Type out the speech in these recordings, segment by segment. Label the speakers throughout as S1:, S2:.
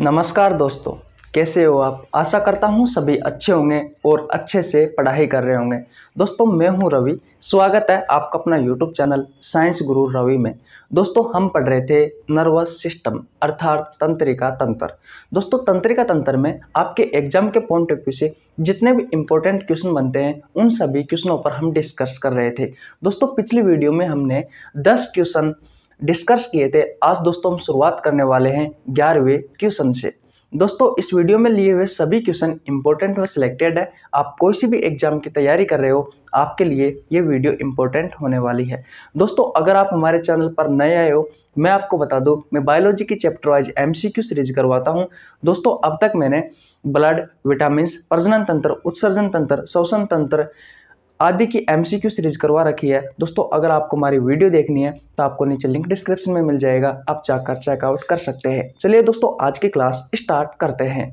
S1: नमस्कार दोस्तों कैसे हो आप आशा करता हूँ सभी अच्छे होंगे और अच्छे से पढ़ाई कर रहे होंगे दोस्तों मैं हूँ रवि स्वागत है आपका अपना यूट्यूब चैनल साइंस गुरु रवि में दोस्तों हम पढ़ रहे थे नर्वस सिस्टम अर्थात तंत्रिका तंत्र दोस्तों तंत्रिका तंत्र में आपके एग्जाम के पॉइंट ऑफ व्यू से जितने भी इंपॉर्टेंट क्वेश्चन बनते हैं उन सभी क्वेश्चनों पर हम डिस्कस कर रहे थे दोस्तों पिछली वीडियो में हमने दस क्वेश्चन डिस्कस किए थे आज दोस्तों हम शुरुआत करने वाले हैं ग्यारहवें क्वेश्चन से दोस्तों इस वीडियो में लिए हुए सभी क्वेश्चन इंपॉर्टेंट और सिलेक्टेड है आप कोई सी भी एग्जाम की तैयारी कर रहे हो आपके लिए ये वीडियो इंपॉर्टेंट होने वाली है दोस्तों अगर आप हमारे चैनल पर नए आए हो मैं आपको बता दूं मैं बायोलॉजी की चैप्टर वाइज एम सीरीज करवाता हूं दोस्तों अब तक मैंने ब्लड विटामिन प्रजनन तंत्र उत्सर्जन तंत्र श्वसन तंत्र आदि की एम सीरीज़ करवा रखी है दोस्तों अगर आपको हमारी वीडियो देखनी है तो आपको नीचे लिंक डिस्क्रिप्शन में मिल जाएगा आप जाकर चेकआउट कर सकते हैं चलिए दोस्तों आज की क्लास स्टार्ट करते हैं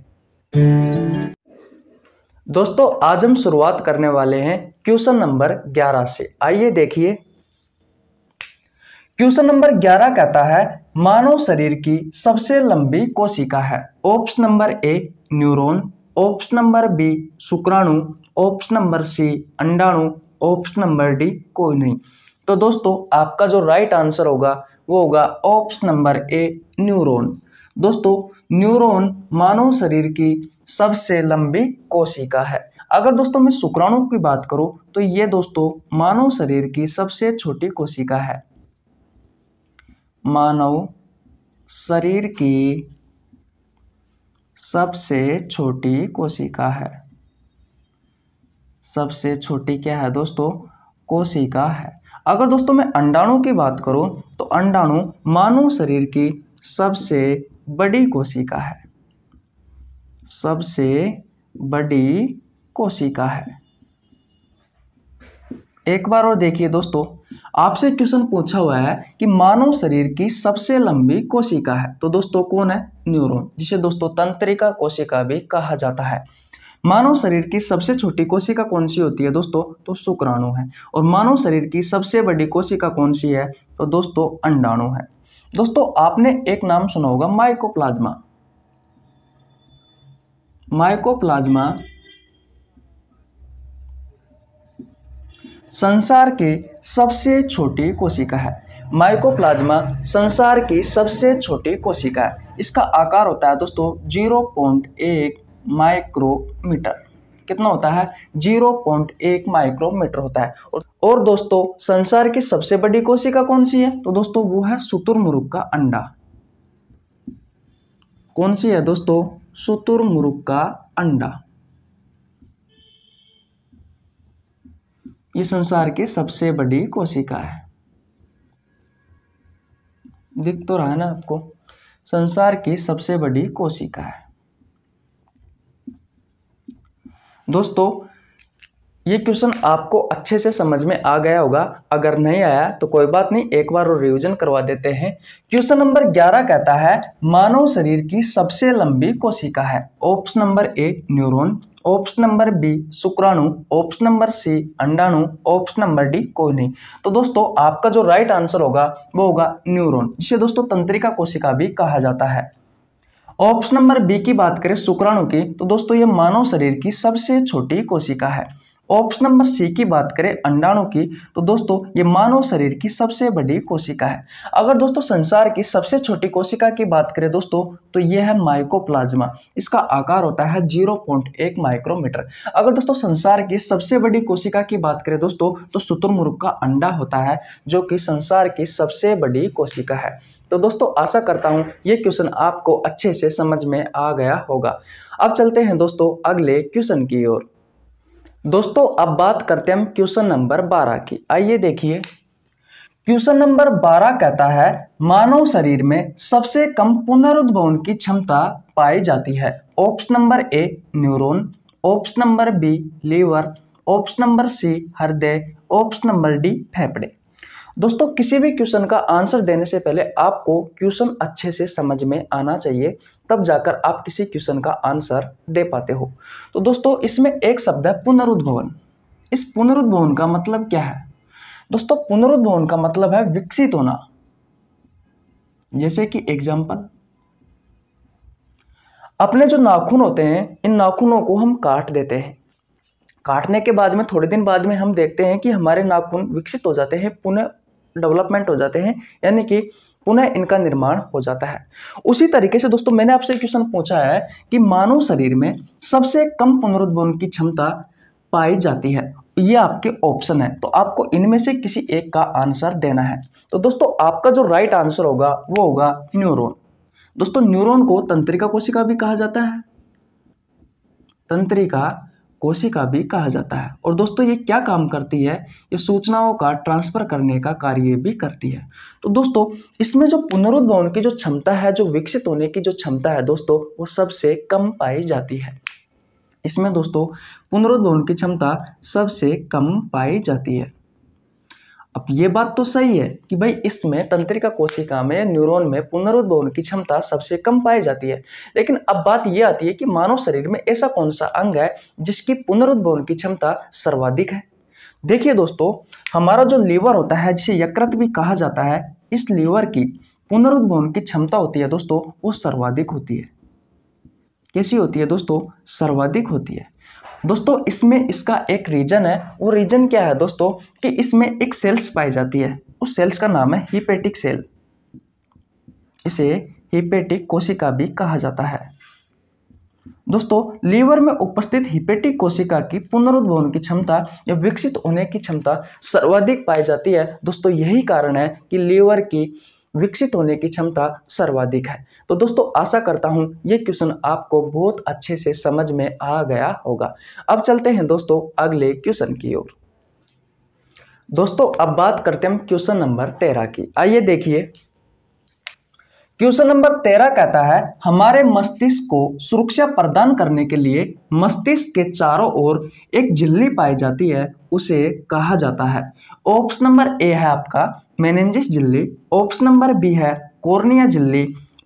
S1: दोस्तों आज हम शुरुआत करने वाले हैं क्वेश्चन नंबर 11 से आइए देखिए क्वेश्चन नंबर 11 कहता है मानव शरीर की सबसे लंबी कोशिका है option number A neuron option number B शुक्राणु ऑप्शन नंबर सी अंडाणु ऑप्शन नंबर डी कोई नहीं तो दोस्तों आपका जो राइट आंसर होगा वो होगा ऑप्शन नंबर ए न्यूरॉन दोस्तों न्यूरॉन मानव शरीर की सबसे लंबी कोशिका है अगर दोस्तों मैं शुक्राणु की बात करूं तो ये दोस्तों मानव शरीर की सबसे छोटी कोशिका है मानव शरीर की सबसे छोटी कोशिका है सबसे छोटी क्या है दोस्तों कोशिका है अगर दोस्तों मैं अंडाणु की बात करूँ तो अंडाणु मानव शरीर की सबसे बड़ी कोशिका है सबसे बड़ी कोशिका है एक बार और देखिए दोस्तों आपसे क्वेश्चन पूछा हुआ है कि मानव शरीर की सबसे लंबी कोशिका है तो दोस्तों कौन है न्यूरॉन जिसे दोस्तों तंत्रिका कोशिका भी कहा जाता है मानव शरीर की सबसे छोटी कोशिका कौन सी होती है दोस्तों तो शुक्राणु है और मानव शरीर की सबसे बड़ी कोशिका कौन सी है तो दोस्तों अंडाणु है दोस्तों आपने एक नाम सुना होगा माइकोप्लाज्मा माइकोप्लाज्मा संसार की सबसे छोटी कोशिका है माइकोप्लाज्मा संसार की सबसे छोटी कोशिका है इसका आकार होता है दोस्तों जीरो पॉइंट एक माइक्रोमीटर कितना होता है 0.1 माइक्रोमीटर होता है और दोस्तों संसार की सबसे बड़ी कोशिका कौन सी है तो दोस्तों वो है सुतुरमुरुख का अंडा कौन सी है दोस्तों सुतुरमुरुख का अंडा ये संसार की सबसे बड़ी कोशिका है दिख तो रहा है ना आपको संसार की सबसे बड़ी कोशिका है दोस्तों ये क्वेश्चन आपको अच्छे से समझ में आ गया होगा अगर नहीं आया तो कोई बात नहीं एक बार और रिवीजन करवा देते हैं क्वेश्चन नंबर 11 कहता है मानव शरीर की सबसे लंबी कोशिका है option number A neuron option number B शुक्राणु ऑप्शन नंबर सी अंडाणु ऑप्शन नंबर डी कोई नहीं तो दोस्तों आपका जो राइट आंसर होगा वो होगा न्यूरोन जिसे दोस्तों तंत्रिका कोशिका भी कहा जाता है ऑप्शन नंबर बी की बात करें शुक्राणु की तो दोस्तों ये मानव शरीर की सबसे छोटी कोशिका है ऑप्शन नंबर सी की बात करें अंडाणु की तो दोस्तों ये मानव शरीर की सबसे बड़ी कोशिका है अगर दोस्तों संसार की सबसे छोटी कोशिका की बात करें दोस्तों तो ये है माइकोप्लाज्मा इसका आकार होता है 0.1 माइक्रोमीटर अगर दोस्तों संसार की सबसे बड़ी कोशिका की बात करें दोस्तों तो शुतुरमुर्ग का अंडा होता है जो कि संसार की सबसे बड़ी कोशिका है तो दोस्तों आशा करता हूँ ये क्वेश्चन आपको अच्छे से समझ में आ गया होगा अब चलते हैं दोस्तों अगले क्वेश्चन की ओर दोस्तों अब बात करते हैं हम क्वेश्चन नंबर बारह की आइए देखिए क्वेश्चन नंबर बारह कहता है मानव शरीर में सबसे कम पुनरुद्भवन की क्षमता पाई जाती है option number A neuron option number B liver option number C हृदय ऑप्शन नंबर डी फेफड़े दोस्तों किसी भी क्वेश्चन का आंसर देने से पहले आपको क्वेश्चन अच्छे से समझ में आना चाहिए तब जाकर आप किसी क्वेश्चन का आंसर दे पाते हो तो दोस्तों इसमें एक शब्द है पुनरुद्भवन इस पुनरुद्भवन का मतलब क्या है दोस्तों पुनरुद्भवन का मतलब है विकसित होना जैसे कि एग्जाम्पल अपने जो नाखून होते हैं इन नाखूनों को हम काट देते हैं काटने के बाद में थोड़े दिन बाद में हम देखते हैं कि हमारे नाखून विकसित हो जाते हैं पुनः डेवलपमेंट हो जाते हैं यानी कि पुनः इनका निर्माण हो जाता है उसी तरीके से दोस्तों मैंने आपसे क्वेश्चन पूछा है कि मानव शरीर में सबसे कम पुनरुद्वन की क्षमता पाई जाती है ये आपके ऑप्शन है तो आपको इनमें से किसी एक का आंसर देना है तो दोस्तों आपका जो राइट आंसर होगा वो होगा न्यूरोन दोस्तों न्यूरोन को तंत्रिका कोशिका भी कहा जाता है तंत्रिका कोशिका भी कहा जाता है और दोस्तों ये क्या काम करती है ये सूचनाओं का ट्रांसफर करने का कार्य भी करती है तो दोस्तों इसमें जो पुनरुद्भवन की जो क्षमता है जो विकसित होने की जो क्षमता है दोस्तों वो सबसे कम पाई जाती है इसमें दोस्तों पुनरुद्भवन की क्षमता सबसे कम पाई जाती है अब ये बात तो सही है कि भाई इसमें तंत्रिका कोशिका में न्यूरॉन में पुनरुद्भवन की क्षमता सबसे कम पाई जाती है लेकिन अब बात यह आती है कि मानव शरीर में ऐसा कौन सा अंग है जिसकी पुनरुद्भवन की क्षमता सर्वाधिक है देखिए दोस्तों हमारा जो लीवर होता है जिसे यकृत भी कहा जाता है इस लीवर की पुनरुद्भवन की क्षमता होती है दोस्तों वो सर्वाधिक होती है कैसी होती है दोस्तों सर्वाधिक होती है दोस्तों इसमें इसका एक रीजन है वो रीजन क्या है दोस्तों कि इसमें एक सेल्स पाई जाती है उस सेल्स का नाम है हिपेटिक सेल इसे हिपेटिक कोशिका भी कहा जाता है दोस्तों लीवर में उपस्थित हिपेटिक कोशिका की पुनरुद्भवन की क्षमता या विकसित होने की क्षमता सर्वाधिक पाई जाती है दोस्तों यही कारण है कि लीवर की विकसित होने की क्षमता सर्वाधिक है तो दोस्तों आशा करता हूँ ये क्वेश्चन आपको बहुत अच्छे से समझ में आ गया होगा अब चलते हैं दोस्तों अगले क्वेश्चन की ओर दोस्तों अब बात करते हैं हम क्वेश्चन नंबर तेरह की आइए देखिए क्वेश्चन नंबर तेरह कहता है हमारे मस्तिष्क को सुरक्षा प्रदान करने के लिए मस्तिष्क के चारों ओर एक झिल्ली पाई जाती है उसे कहा जाता है ऑप्शन नंबर ए है आपका मेनेंजिस झिल्ली ऑप्शन नंबर बी है कॉर्निया झिल्ली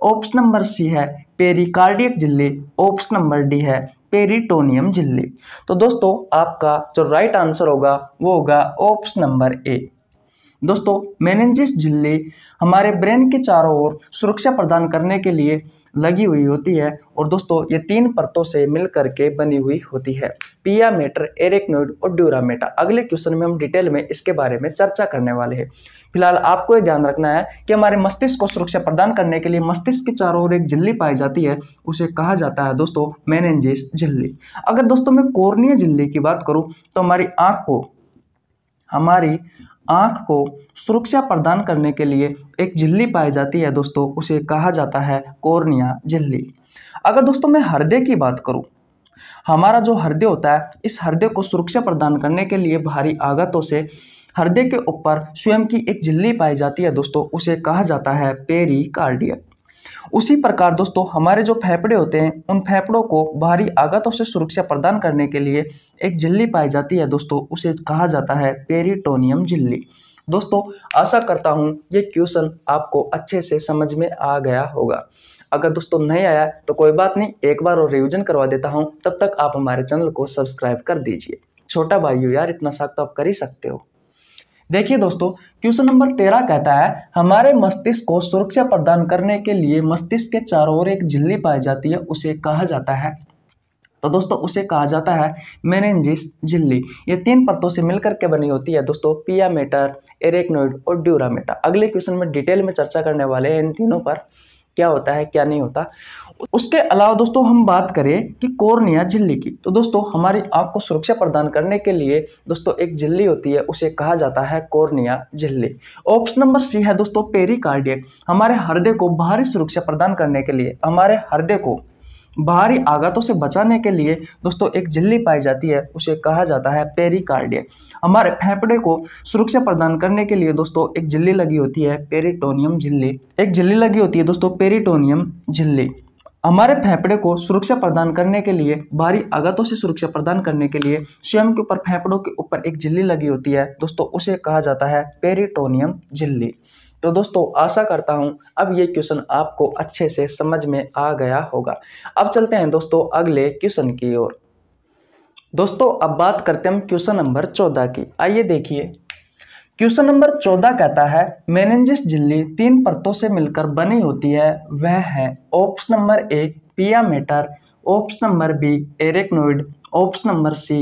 S1: ऑप्शन नंबर सी है पेरिकार्डियक झिल्ली ऑप्शन नंबर डी है पेरिटोनियम झिल्ली तो दोस्तों आपका जो राइट आंसर होगा वो होगा ऑप्शन नंबर ए दोस्तों मेनेंजिस झिल्ली हमारे ब्रेन के चारों ओर सुरक्षा प्रदान करने के लिए लगी हुई होती है और दोस्तों ये तीन परतों से मिल करके बनी हुई होती है पियामेटर एरेक्नोइड और ड्यूरामेटा अगले क्वेश्चन में हम डिटेल में इसके बारे में चर्चा करने वाले हैं फिलहाल आपको ये ध्यान रखना है कि हमारे मस्तिष्क को सुरक्षा प्रदान करने के लिए मस्तिष्क के चारों ओर एक झिल्ली पाई जाती है उसे कहा जाता है दोस्तों मैनेंजेस झिल्ली अगर दोस्तों मैं कोर्निया झिल्ली की बात करूँ तो हमारी आँख को हमारी आँख को सुरक्षा प्रदान करने के लिए एक झिल्ली पाई जाती है दोस्तों उसे कहा जाता है कोर्निया झिल्ली अगर दोस्तों मैं हृदय की बात करूँ हमारा जो हृदय होता है इस हृदय को सुरक्षा प्रदान करने के लिए भारी आगतों से हृदय के ऊपर स्वयं की एक झिल्ली पाई जाती है दोस्तों उसे कहा जाता है पेरी कार्डियक उसी प्रकार दोस्तों हमारे जो फेफड़े होते हैं उन फेफड़ों को बाहरी आगतों से सुरक्षा प्रदान करने के लिए एक झिल्ली पाई जाती है दोस्तों उसे कहा जाता है पेरिटोनियम झिल्ली दोस्तों आशा करता हूँ ये क्वेश्चन आपको अच्छे से समझ में आ गया होगा अगर दोस्तों नहीं आया तो कोई बात नहीं एक बार और रिविजन करवा देता हूँ तब तक आप हमारे चैनल को सब्सक्राइब कर दीजिए छोटा भाई यार इतना शक तो आप कर ही सकते हो देखिए दोस्तों क्वेश्चन नंबर तेरह कहता है हमारे मस्तिष्क को सुरक्षा प्रदान करने के लिए मस्तिष्क के चारों ओर एक झिल्ली पाई जाती है उसे कहा जाता है तो दोस्तों उसे कहा जाता है मेनेंजिस झिल्ली ये तीन परतों से मिलकर के बनी होती है दोस्तों पियामीटर एरेक्नोइड और ड्यूरामीटर अगले क्वेश्चन में डिटेल में चर्चा करने वाले हैं इन तीनों पर क्या होता है क्या नहीं होता उसके अलावा दोस्तों हम बात करें कि कोर्निया झिल्ली की तो दोस्तों हमारी आँख को सुरक्षा प्रदान करने के लिए दोस्तों एक झिल्ली होती है उसे कहा जाता है कोर्निया झिल्ली ऑप्शन नंबर सी है दोस्तों पेरी हमारे हृदय को बाहरी सुरक्षा प्रदान करने के लिए हमारे हृदय को बाहरी आघातों से बचाने के लिए दोस्तों एक झिल्ली पाई जाती है उसे कहा जाता है पेरिकार्डिया हमारे फेफड़े को सुरक्षा प्रदान करने के लिए दोस्तों एक झिल्ली लगी होती है पेरिटोनियम झिल्ली एक झिल्ली लगी होती है दोस्तों पेरिटोनियम झिल्ली हमारे फेफड़े को सुरक्षा प्रदान करने के लिए बाहरी आघातों से सुरक्षा प्रदान करने के लिए स्वयं के ऊपर फेफड़ों के ऊपर एक झिल्ली लगी होती है दोस्तों उसे कहा जाता है पेरिटोनियम झिल्ली तो दोस्तों आशा करता हूँ अब ये क्वेश्चन आपको अच्छे से समझ में आ गया होगा अब चलते हैं दोस्तों अगले क्वेश्चन की ओर दोस्तों अब बात करते हैं हम क्वेश्चन नंबर चौदह की आइए देखिए क्वेश्चन नंबर चौदह कहता है मेनेंजिस झिल्ली तीन परतों से मिलकर बनी होती है वह है ऑप्शन नंबर एक pia mater option number B arachnoid option number C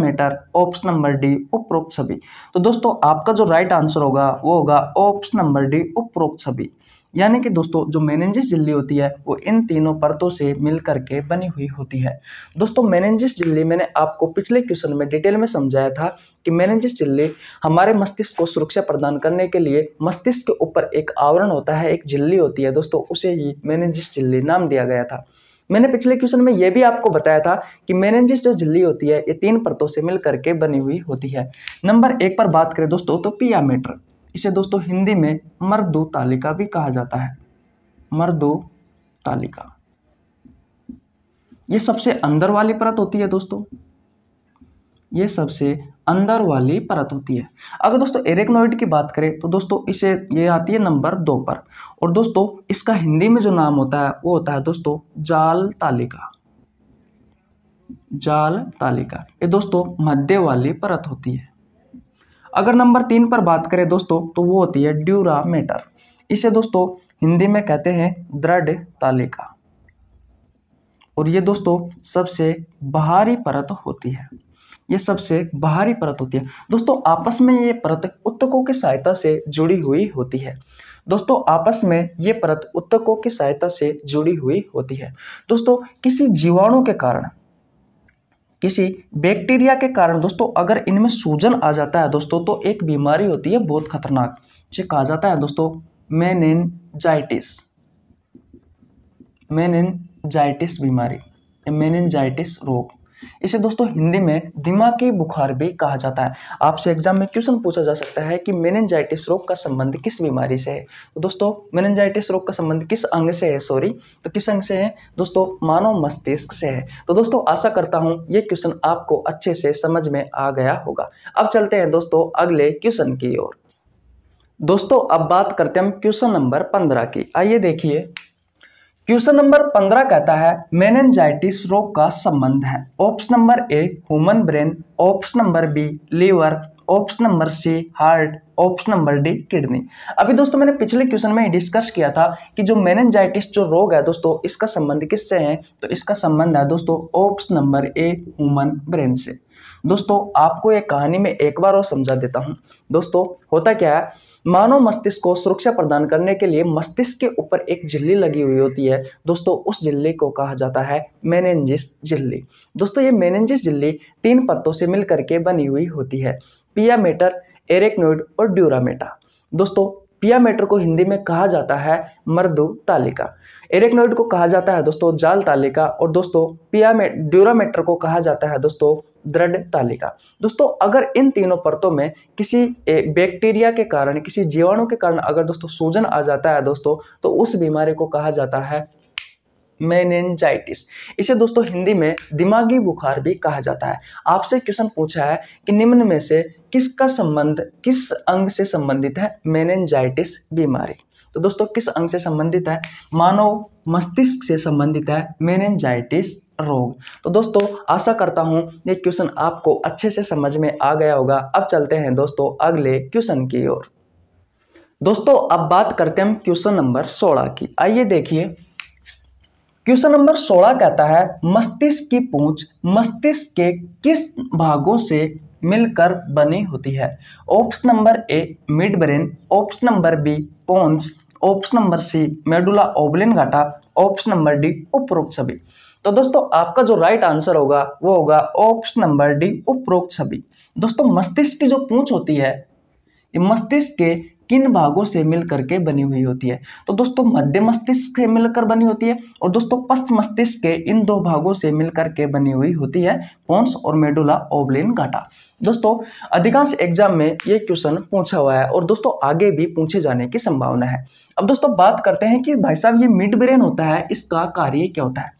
S1: mater option number D उपरोक्त छवि तो दोस्तों आपका जो राइट आंसर होगा वो होगा ऑप्शन नंबर डी उपरोक्त छवि यानी कि दोस्तों जो मेनेंजिस झिल्ली होती है वो इन तीनों परतों से मिल करके बनी हुई होती है दोस्तों मेनेंजिस झिल्ली मैंने आपको पिछले क्वेश्चन में डिटेल में समझाया था कि मेनेंजिस झिल्ली हमारे मस्तिष्क को सुरक्षा प्रदान करने के लिए मस्तिष्क के ऊपर एक आवरण होता है एक झिल्ली होती है दोस्तों उसे ही मेनेंजिस झिल्ली नाम दिया गया था मैंने पिछले क्वेश्चन में यह भी आपको बताया था कि मेनेंजिस जो झिल्ली होती है ये तीन परतों से मिलकर के बनी हुई होती है नंबर एक पर बात करें दोस्तों तो पियामीटर इसे दोस्तों हिंदी में मर्दू तालिका भी कहा जाता है मर्दू तालिका ये सबसे अंदर वाली परत होती है दोस्तों ये सबसे अंदर वाली परत होती है अगर दोस्तों एरेक्नोइड की बात करें तो दोस्तों इसे ये आती है नंबर दो पर और दोस्तों इसका हिंदी में जो नाम होता है वो होता है दोस्तों जाल तालिका जाल तालिका ये दोस्तों मध्य वाली परत होती है अगर नंबर तीन पर बात करें दोस्तों तो वो होती है ड्यूरा मेटर इसे दोस्तों हिंदी में कहते हैं दृढ़ तालिका और ये दोस्तों सबसे बाहरी परत होती है ये सबसे बाहरी परत होती है दोस्तों आपस में ये परत उत्तकों की सहायता से जुड़ी हुई होती है दोस्तों आपस में ये परत उत्तकों की सहायता से जुड़ी हुई होती है दोस्तों किसी जीवाणु के कारण किसी बैक्टीरिया के कारण दोस्तों अगर इनमें सूजन आ जाता है दोस्तों तो एक बीमारी होती है बहुत खतरनाक जिसे कहा जाता है दोस्तों मेनिनजाइटिस मेनिनजाइटिस बीमारी मेनिनजाइटिस रोग इसे दोस्तों हिंदी में दिमागी बुखार भी कहा जाता है आपसे एग्जाम में क्वेश्चन पूछा जा सकता है कि मेनेंजाइटिस रोग का संबंध किस बीमारी से है तो दोस्तों मेनेंजाइटिस रोग का संबंध किस अंग से है सॉरी तो किस अंग से है दोस्तों मानव मस्तिष्क से है तो दोस्तों आशा करता हूँ ये क्वेश्चन आपको अच्छे से समझ में आ गया होगा अब चलते हैं दोस्तों अगले क्वेश्चन की ओर दोस्तों अब बात करते हैं हम क्वेश्चन नंबर पंद्रह की आइए देखिए क्वेश्चन नंबर पंद्रह कहता है मेनेंजाइटिस रोग का संबंध है option number A human brain option number B liver option number C heart option number D kidney अभी दोस्तों मैंने पिछले क्वेश्चन में डिस्कस किया था कि जो मेनेंजाइटिस जो रोग है दोस्तों इसका संबंध किससे है तो इसका संबंध है दोस्तों option number A human brain से दोस्तों आपको एक कहानी में एक बार और समझा देता हूँ दोस्तों होता क्या है मानव मस्तिष्क को सुरक्षा प्रदान करने के लिए मस्तिष्क के ऊपर एक झिल्ली लगी हुई होती है दोस्तों उस झिल्ली को कहा जाता है मेनेंजिस झिल्ली दोस्तों ये मेनेंजिस झिल्ली तीन परतों से मिल करके बनी हुई होती है पियामेटर एरेक्नोइड और ड्यूरामेटा दोस्तों पियामेटर को हिंदी में कहा जाता है मर्दु तालिका एरेक्नोइड को कहा जाता है दोस्तों जाल तालिका और दोस्तों पियामे ड्यूरामेटर को कहा जाता है दोस्तों दृढ़ तालिका दोस्तों अगर इन तीनों परतों में किसी बैक्टीरिया के कारण किसी जीवाणु के कारण अगर दोस्तों सूजन आ जाता है दोस्तों तो उस बीमारी को कहा जाता है मेनेंजाइटिस इसे दोस्तों हिंदी में दिमागी बुखार भी कहा जाता है आपसे क्वेश्चन पूछा है कि निम्न में से किसका संबंध किस अंग से संबंधित है मेनेंजाइटिस बीमारी तो दोस्तों किस अंग से संबंधित है मानव मस्तिष्क से संबंधित है मेनेंजाइटिस रोग तो दोस्तों आशा करता हूं ये क्वेश्चन आपको अच्छे से समझ में आ गया होगा अब चलते हैं दोस्तों अगले क्वेश्चन की ओर दोस्तों अब बात करते हैं हम क्वेश्चन नंबर सोलह की आइए देखिए क्वेश्चन नंबर सोलह कहता है मस्तिष्क की पूंछ मस्तिष्क के किस भागों से मिलकर बनी होती है option number A mid brain option number B pons option number C medulla oblongata option number D उपरोक्त छवि तो दोस्तों आपका जो राइट आंसर होगा वो होगा ऑप्शन नंबर डी उपरोक्त छवि दोस्तों मस्तिष्क की जो पूछ होती है मस्तिष्क के किन भागों से मिलकर के बनी हुई होती है तो दोस्तों मध्य मस्तिष्क से मिलकर बनी होती है और दोस्तों पश्च मस्तिष्क के इन दो भागों से मिलकर के बनी हुई होती है पोन्स और मेडुला ओब्लिन घाटा दोस्तों अधिकांश एग्जाम में ये क्वेश्चन पूछा हुआ है और दोस्तों आगे भी पूछे जाने की संभावना है अब दोस्तों बात करते हैं कि भाई साहब ये मिड ब्रेन होता है इसका कार्य क्या होता है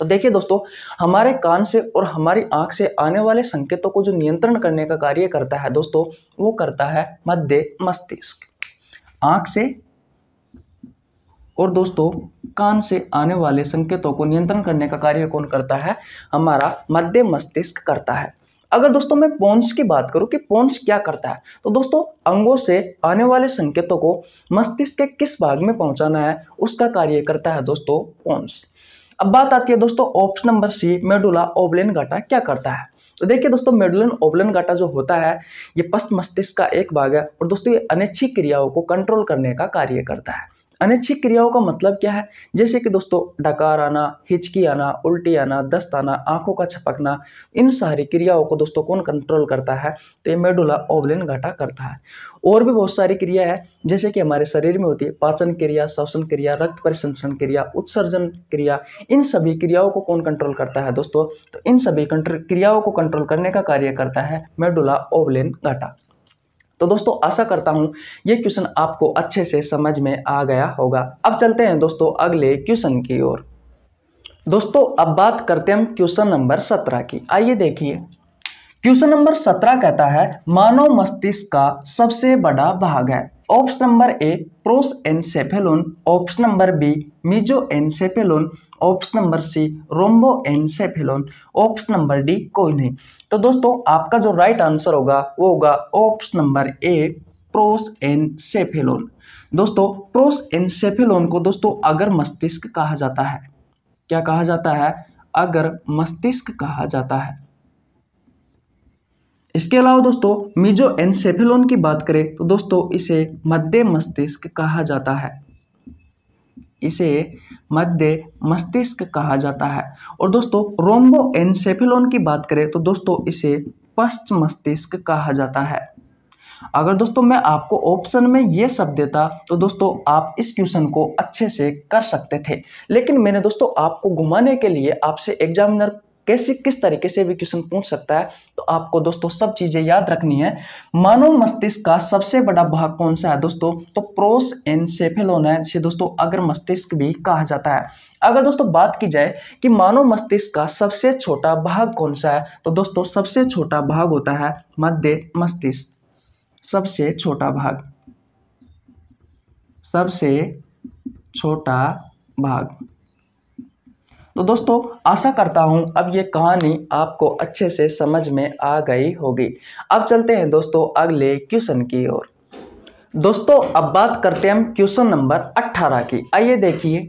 S1: तो देखिए दोस्तों हमारे कान से और हमारी आंख से आने वाले संकेतों को जो नियंत्रण करने का कार्य करता है दोस्तों वो करता है मध्य मस्तिष्क आंख से और दोस्तों कान से आने वाले संकेतों को नियंत्रण करने का कार्य कौन करता है हमारा मध्य मस्तिष्क करता है अगर दोस्तों मैं पोन्स की बात करूं कि पोन्स क्या करता है तो दोस्तों अंगों से आने वाले संकेतों को मस्तिष्क के किस भाग में पहुंचाना है उसका कार्य करता है दोस्तों पोन्स अब बात आती है दोस्तों option number C medulla oblongata क्या करता है तो देखिए दोस्तों मेडुलन ओबलन गाटा जो होता है ये पश्च मस्तिष्क का एक भाग है और दोस्तों ये अनैच्छिक क्रियाओं को कंट्रोल करने का कार्य करता है अनिच्छिक क्रियाओं का मतलब क्या है जैसे कि दोस्तों डकार आना हिचकी आना उल्टी आना दस्त आना आंखों का छपकना इन सारी क्रियाओं को दोस्तों कौन कंट्रोल करता है तो ये मेडुला ओवलिन घाटा करता है और भी बहुत सारी क्रिया है जैसे कि हमारे शरीर में होती है पाचन क्रिया श्वसन क्रिया रक्त परिसंसरण क्रिया उत्सर्जन क्रिया इन सभी क्रियाओं को कौन कंट्रोल करता है दोस्तों तो इन सभी क्रियाओं को कंट्रोल करने का कार्य करता है मेडुला ओवलिन घाटा तो दोस्तों आशा करता हूँ ये क्वेश्चन आपको अच्छे से समझ में आ गया होगा अब चलते हैं दोस्तों अगले क्वेश्चन की ओर दोस्तों अब बात करते हैं हम क्वेश्चन नंबर सत्रह की आइए देखिए क्वेश्चन नंबर सत्रह कहता है मानव मस्तिष्क का सबसे बड़ा भाग है option number A prosencephalon option number B mesencephalon option number C rhombencephalon option number D कोई नहीं तो दोस्तों आपका जो राइट आंसर होगा वो होगा option number A prosencephalon दोस्तों प्रोस एनसेफेलोन को दोस्तों अगर मस्तिष्क कहा जाता है क्या कहा जाता है अगर मस्तिष्क कहा जाता है इसके अलावा दोस्तों मिजो एनसेफेलोन की बात करें तो दोस्तों इसे मध्य मस्तिष्क कहा जाता है इसे मध्य मस्तिष्क कहा जाता है और दोस्तों रोम्बो एनसेफेलोन की बात करें तो दोस्तों इसे पश्च मस्तिष्क कहा जाता है अगर दोस्तों मैं आपको ऑप्शन में ये सब देता तो दोस्तों आप इस क्वेश्चन को अच्छे से कर सकते थे लेकिन मैंने दोस्तों आपको घुमाने के लिए आपसे एग्जामिनर कैसे किस तरीके से भी क्वेश्चन पूछ सकता है तो आपको दोस्तों सब चीज़ें याद रखनी है मानव मस्तिष्क का सबसे बड़ा भाग कौन सा है दोस्तों तो प्रोस एंड सेफेलोन है जिसे दोस्तों अगर मस्तिष्क भी कहा जाता है अगर दोस्तों बात की जाए कि मानव मस्तिष्क का सबसे छोटा भाग कौन सा है तो दोस्तों सबसे छोटा भाग होता है मध्य मस्तिष्क सबसे छोटा भाग सबसे छोटा भाग तो दोस्तों आशा करता हूँ अब ये कहानी आपको अच्छे से समझ में आ गई होगी अब चलते हैं दोस्तों अगले क्वेश्चन की ओर दोस्तों अब बात करते हैं हम क्वेश्चन नंबर 18 की आइए देखिए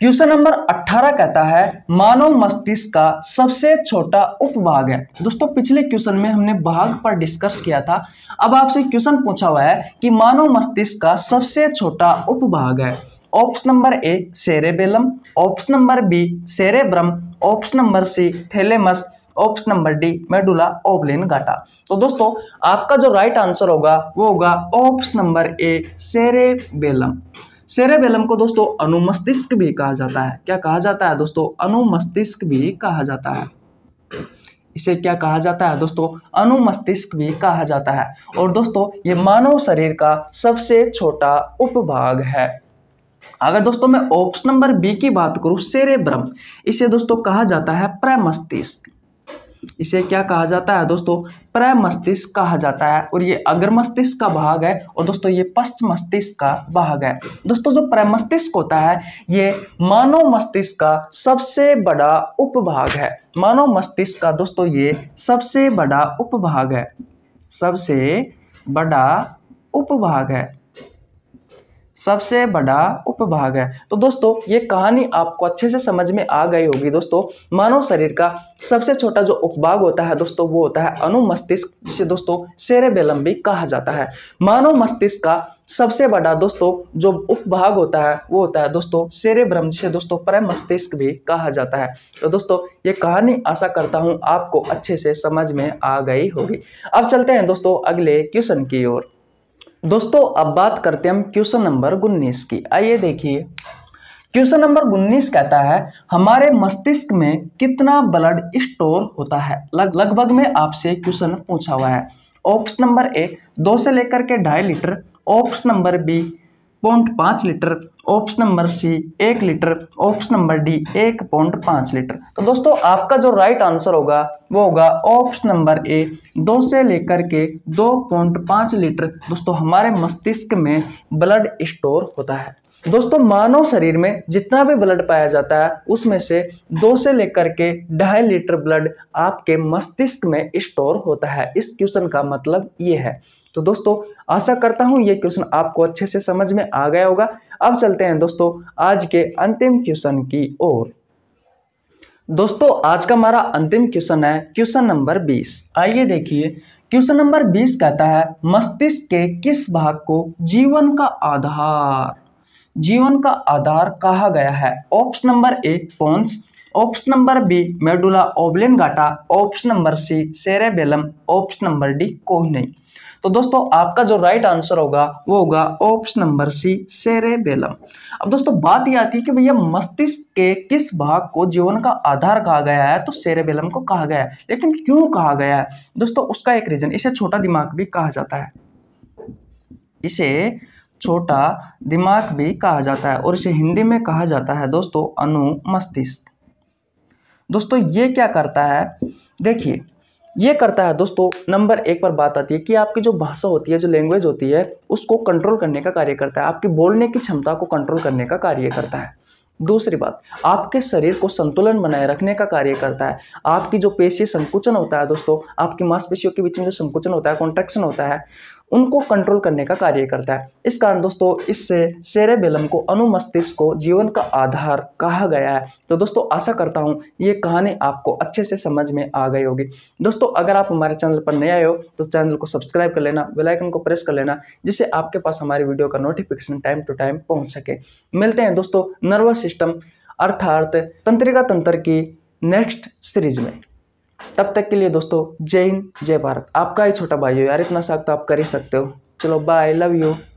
S1: क्वेश्चन नंबर 18 कहता है मानव मस्तिष्क का सबसे छोटा उपभाग है दोस्तों पिछले क्वेश्चन में हमने भाग पर डिस्कस किया था अब आपसे क्वेश्चन पूछा हुआ है कि मानव मस्तिष्क का सबसे छोटा उपभाग है option number A cerebellum option number B cerebrum option number C thalamus option number D medulla oblongata तो दोस्तों आपका जो राइट आंसर होगा वो होगा option number A cerebellum cerebellum को दोस्तों अनुमस्तिष्क भी कहा जाता है क्या कहा जाता है दोस्तों अनुमस्तिष्क भी कहा जाता है इसे क्या कहा जाता है दोस्तों अनुमस्तिष्क भी कहा जाता है और दोस्तों ये मानव शरीर का सबसे छोटा उपभाग है अगर दोस्तों मैं ऑप्शन नंबर बी की बात करूं सेरेब्रम इसे दोस्तों कहा जाता है प्रमस्तिष्क इसे क्या कहा जाता है दोस्तों प्रमस्तिष्क कहा जाता है और ये अग्र मस्तिष्क का भाग है और दोस्तों ये पश्च मस्तिष्क का भाग है दोस्तों जो प्रमस्तिष्क होता है ये मानव मस्तिष्क का सबसे बड़ा उपभाग है मानव मस्तिष्क का दोस्तों ये सबसे बड़ा उपभाग है सबसे बड़ा उपभाग है सबसे बड़ा उपभाग है तो दोस्तों ये कहानी आपको अच्छे से समझ में आ गई होगी दोस्तों मानव शरीर का सबसे छोटा जो उपभाग होता है दोस्तों वो होता है अनुमस्तिष्क जिसे दोस्तों सेरेबेलम भी कहा जाता है मानव मस्तिष्क का सबसे बड़ा दोस्तों जो उपभाग होता है वो होता है दोस्तों सेरेब्रम जिसे दोस्तों परम मस्तिष्क भी कहा जाता है तो दोस्तों ये कहानी आशा करता हूँ आपको अच्छे से समझ में आ गई होगी अब चलते हैं दोस्तों अगले क्वेश्चन की ओर दोस्तों अब बात करते हैं हम क्वेश्चन नंबर उन्नीस की आइए देखिए क्वेश्चन नंबर उन्नीस कहता है हमारे मस्तिष्क में कितना ब्लड स्टोर होता है लगभग में आपसे क्वेश्चन पूछा हुआ है ऑप्शन नंबर ए दो से लेकर के ढाई litre option number B point पाँच लीटर ऑप्शन नंबर सी एक लीटर ऑप्शन नंबर डी एक पॉइंट पाँच लीटर तो दोस्तों आपका जो राइट आंसर होगा वो होगा ऑप्शन नंबर ए दो से लेकर के दो पॉइंट पाँच लीटर दोस्तों हमारे मस्तिष्क में ब्लड स्टोर होता है दोस्तों मानव शरीर में जितना भी ब्लड पाया जाता है उसमें से दो से लेकर के ढाई लीटर ब्लड आपके मस्तिष्क में स्टोर होता है इस क्वेश्चन का मतलब ये है तो दोस्तों आशा करता हूँ ये क्वेश्चन आपको अच्छे से समझ में आ गया होगा अब चलते हैं दोस्तों आज के अंतिम क्वेश्चन की ओर दोस्तों आज का हमारा अंतिम क्वेश्चन है क्वेश्चन नंबर बीस आइए देखिए क्वेश्चन नंबर बीस कहता है मस्तिष्क के किस भाग को जीवन का आधार जीवन का आधार कहा गया है option number A pons option number B medulla oblongata option number C cerebellum option number D कोई नहीं तो दोस्तों आपका जो राइट आंसर होगा वो होगा ऑप्शन नंबर सी सेरेबेलम अब दोस्तों बात यह आती है कि भैया मस्तिष्क के किस भाग को जीवन का आधार कहा गया है तो सेरेबेलम को कहा गया है लेकिन क्यों कहा गया है दोस्तों उसका एक रीजन इसे छोटा दिमाग भी कहा जाता है इसे छोटा दिमाग भी कहा जाता है और इसे हिंदी में कहा जाता है दोस्तों अनुमस्तिष्क दोस्तों ये क्या करता है देखिए ये करता है दोस्तों नंबर एक पर बात आती है कि आपकी जो भाषा होती है जो लैंग्वेज होती है उसको कंट्रोल करने का कार्य करता है आपकी बोलने की क्षमता को कंट्रोल करने का कार्य करता है दूसरी बात आपके शरीर को संतुलन बनाए रखने का कार्य करता है आपकी जो पेशी संकुचन होता है दोस्तों आपकी मांसपेशियों के बीच में जो संकुचन होता है कॉन्ट्रेक्शन होता है उनको कंट्रोल करने का कार्य करता है इस कारण दोस्तों इससे सेरेबेलम को अनुमस्तिष्क को जीवन का आधार कहा गया है तो दोस्तों आशा करता हूँ ये कहानी आपको अच्छे से समझ में आ गई होगी दोस्तों अगर आप हमारे चैनल पर नए आए हो तो चैनल को सब्सक्राइब कर लेना बेलाइकन को प्रेस कर लेना जिससे आपके पास हमारी वीडियो का नोटिफिकेशन टाइम टू टाइम पहुँच सके मिलते हैं दोस्तों नर्वस सिस्टम अर्थात तंत्रिका तंत्र की नेक्स्ट सीरीज में तब तक के लिए दोस्तों जय हिंद जय भारत आपका ही छोटा भाई हो यार इतना सा तो आप कर ही सकते हो चलो बाय लव यू